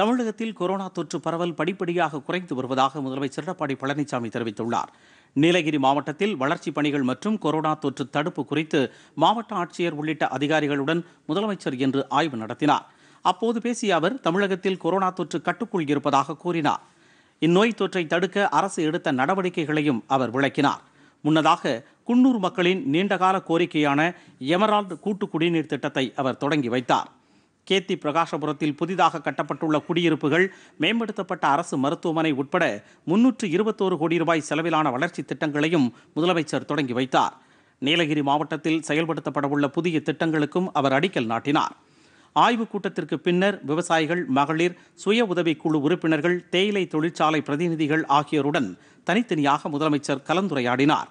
தமிழகத்தில் கொரோனா தொற்று பரவல் படிப்படியாக குறைந்து வருவதாக முதலமைச்சர் எடப்பாடி பழனிசாமி தெரிவித்துள்ளார் நீலகிரி மாவட்டத்தில் வளர்ச்சிப் பணிகள் மற்றும் கொரோனா தொற்று தடுப்பு குறித்து மாவட்ட ஆட்சியர் உள்ளிட்ட அதிகாரிகளுடன் முதலமைச்சர் இன்று ஆய்வு நடத்தினார் அப்போது பேசிய அவர் தமிழகத்தில் கொரோனா தொற்று கட்டுக்குள் இருப்பதாக கூறினார் இந்நோய் தொற்றை தடுக்க அரசு எடுத்த நடவடிக்கைகளையும் அவர் விளக்கினார் முன்னதாக குன்னூர் மக்களின் நீண்டகால கோரிக்கையான எமரால்டு கூட்டு குடிநீர் திட்டத்தை அவர் தொடங்கி வைத்தார் கேத்தி பிரகாசபுரத்தில் புதிதாக கட்டப்பட்டுள்ள குடியிருப்புகள் மேம்படுத்தப்பட்ட அரசு மருத்துவமனை உட்பட முன்னூற்று இருபத்தோரு கோடி ரூபாய் செலவிலான வளர்ச்சி திட்டங்களையும் முதலமைச்சர் தொடங்கி வைத்தார் நீலகிரி மாவட்டத்தில் செயல்படுத்தப்படவுள்ள புதிய திட்டங்களுக்கும் அவர் அடிக்கல் நாட்டினார் ஆய்வுக் கூட்டத்திற்கு பின்னர் விவசாயிகள் மகளிர் சுய உதவிக்குழு உறுப்பினர்கள் தேயிலை தொழிற்சாலை பிரதிநிதிகள் ஆகியோருடன் தனித்தனியாக முதலமைச்சர் கலந்துரையாடினார்